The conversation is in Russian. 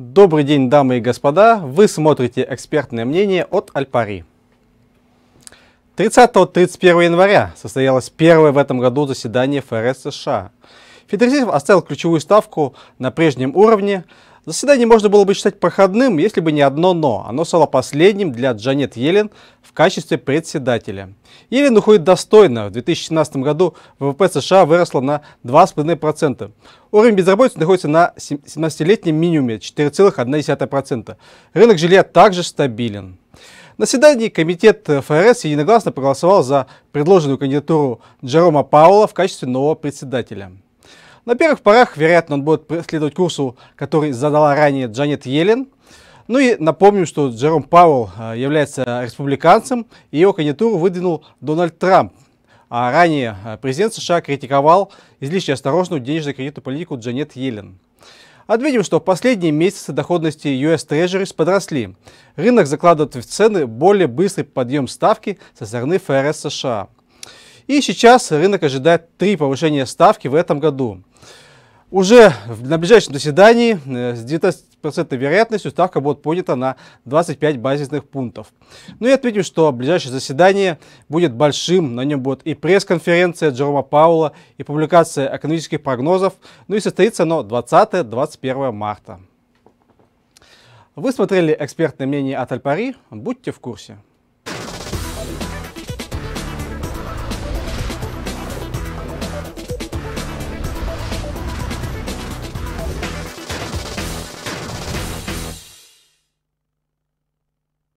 Добрый день, дамы и господа! Вы смотрите экспертное мнение от Альпари. 30-31 января состоялось первое в этом году заседание ФРС США. Федрезерв оставил ключевую ставку на прежнем уровне Заседание можно было бы считать проходным, если бы не одно «но». Оно стало последним для Джанет Елен в качестве председателя. Елен уходит достойно. В 2017 году ВВП США выросло на 2,5%. Уровень безработицы находится на 17-летнем минимуме 4,1%. Рынок жилья также стабилен. На заседании комитет ФРС единогласно проголосовал за предложенную кандидатуру Джерома Паула в качестве нового председателя. На первых порах, вероятно, он будет следовать курсу, который задала ранее Джанет Йеллен. Ну и напомню, что Джером Пауэлл э, является республиканцем, и его кандидатуру выдвинул Дональд Трамп. А ранее э, президент США критиковал излишне осторожную денежно-кредитную политику Джанет Йеллен. Отметим, что в последние месяцы доходности US Treasuries подросли. Рынок закладывает в цены более быстрый подъем ставки со стороны ФРС США. И сейчас рынок ожидает три повышения ставки в этом году. Уже на ближайшем заседании э, с 19% вероятностью ставка будет поднята на 25 базисных пунктов. Ну и отметим, что ближайшее заседание будет большим. На нем будет и пресс-конференция Джерома Паула, и публикация экономических прогнозов. Ну и состоится оно 20-21 марта. Вы смотрели экспертное мнение от Альпари. Будьте в курсе.